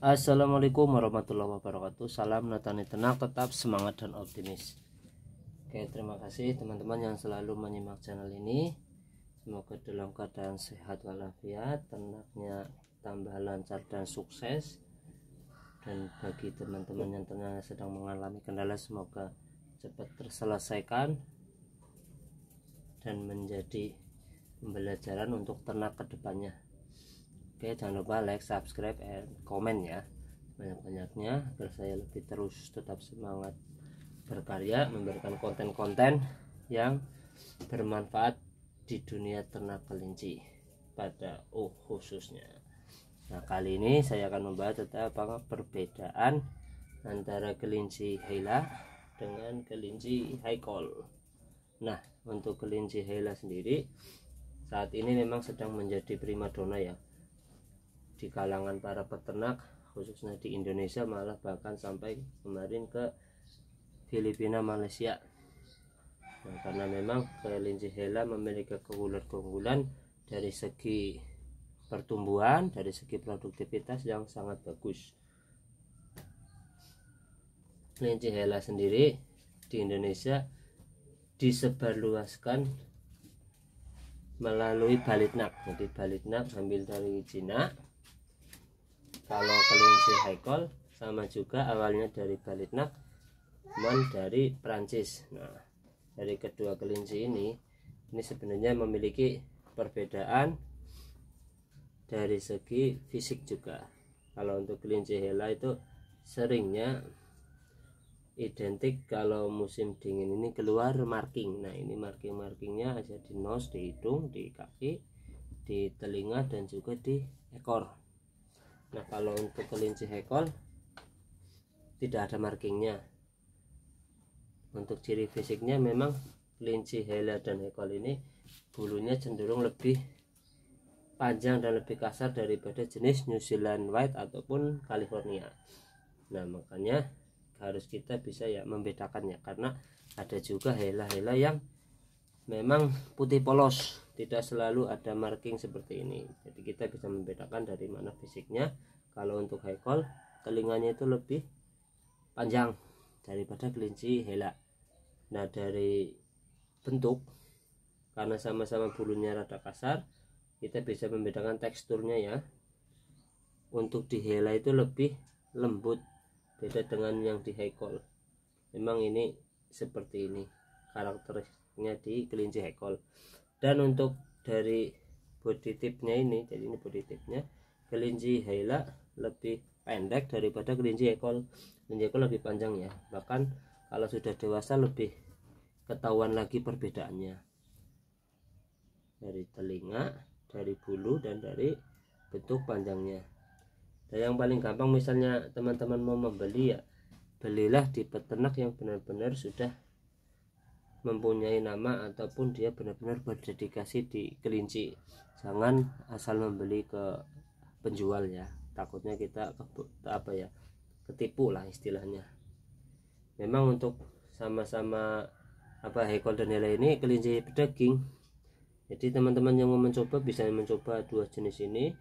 Assalamualaikum warahmatullahi wabarakatuh Salam Natani Tenang Tetap semangat dan optimis Oke terima kasih teman-teman yang selalu menyimak channel ini Semoga dalam keadaan sehat walafiat Ternaknya tambah lancar dan sukses Dan bagi teman-teman yang ternaknya sedang mengalami kendala Semoga cepat terselesaikan Dan menjadi pembelajaran untuk ternak kedepannya Oke, jangan lupa like, subscribe, and comment ya. Banyak-banyaknya agar saya lebih terus tetap semangat berkarya, memberikan konten-konten yang bermanfaat di dunia ternak kelinci pada oh khususnya. Nah, kali ini saya akan membahas tentang perbedaan antara kelinci Hela dengan kelinci Haikol. Nah, untuk kelinci Hela sendiri saat ini memang sedang menjadi primadona ya di kalangan para peternak khususnya di Indonesia malah bahkan sampai kemarin ke Filipina Malaysia nah, karena memang kelinci hela memiliki keunggulan-keunggulan dari segi pertumbuhan dari segi produktivitas yang sangat bagus kelinci hela sendiri di Indonesia disebarluaskan melalui Balitnak. Jadi Balitnak ambil dari Cina, kalau kelinci haikol sama juga awalnya dari balitnak man dari Prancis nah dari kedua kelinci ini ini sebenarnya memiliki perbedaan dari segi fisik juga kalau untuk kelinci hela itu seringnya identik kalau musim dingin ini keluar marking nah ini marking-markingnya ada di nose di hidung di kaki di telinga dan juga di ekor nah kalau untuk kelinci hekol tidak ada markingnya untuk ciri fisiknya memang kelinci hela dan hekol ini bulunya cenderung lebih panjang dan lebih kasar daripada jenis New Zealand White ataupun California nah makanya harus kita bisa ya membedakannya karena ada juga hela-hela yang memang putih polos tidak selalu ada marking seperti ini jadi kita bisa membedakan dari mana fisiknya kalau untuk high call telinganya itu lebih panjang daripada kelinci hela nah dari bentuk karena sama-sama bulunya rada kasar kita bisa membedakan teksturnya ya untuk di hela itu lebih lembut beda dengan yang di high call memang ini seperti ini karakteristik tipnya di kelinci hekol dan untuk dari body tipnya ini jadi ini body tipnya kelinci hela lebih pendek daripada kelinci ekol kelinci ekol lebih panjang ya bahkan kalau sudah dewasa lebih ketahuan lagi perbedaannya dari telinga dari bulu dan dari bentuk panjangnya dan yang paling gampang misalnya teman-teman mau membeli ya belilah di peternak yang benar-benar sudah mempunyai nama ataupun dia benar-benar berdedikasi di kelinci jangan asal membeli ke penjual ya takutnya kita ke apa ya ketipu lah istilahnya memang untuk sama-sama apa hekol dan nilai ini kelinci pedaging jadi teman-teman yang mau mencoba bisa mencoba dua jenis ini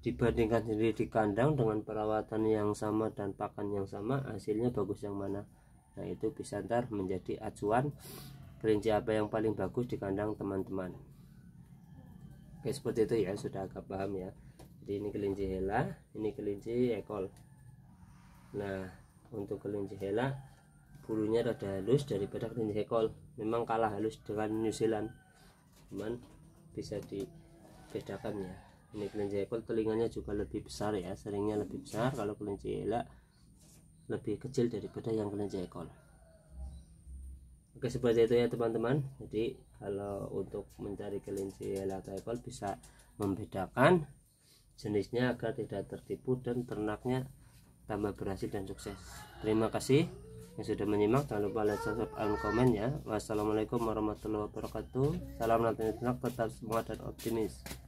dibandingkan sendiri di kandang dengan perawatan yang sama dan pakan yang sama hasilnya bagus yang mana nah itu bisa ntar menjadi acuan Kelinci apa yang paling bagus di kandang teman-teman Oke seperti itu ya sudah agak paham ya Jadi ini kelinci hela Ini kelinci ekol Nah untuk kelinci hela Bulunya rada halus daripada kelinci ekol Memang kalah halus dengan New Zealand Cuman bisa dibedakan ya Ini kelinci ekol telinganya juga lebih besar ya Seringnya lebih besar Kalau kelinci hela lebih kecil daripada yang kelinci ekol Oke seperti itu ya teman-teman Jadi kalau untuk mencari kelinci Apple bisa membedakan jenisnya agar tidak tertipu dan ternaknya tambah berhasil dan sukses Terima kasih yang sudah menyimak Jangan lupa like, subscribe, dan komen ya Wassalamualaikum warahmatullahi wabarakatuh Salam nanti ternak tetap semangat dan optimis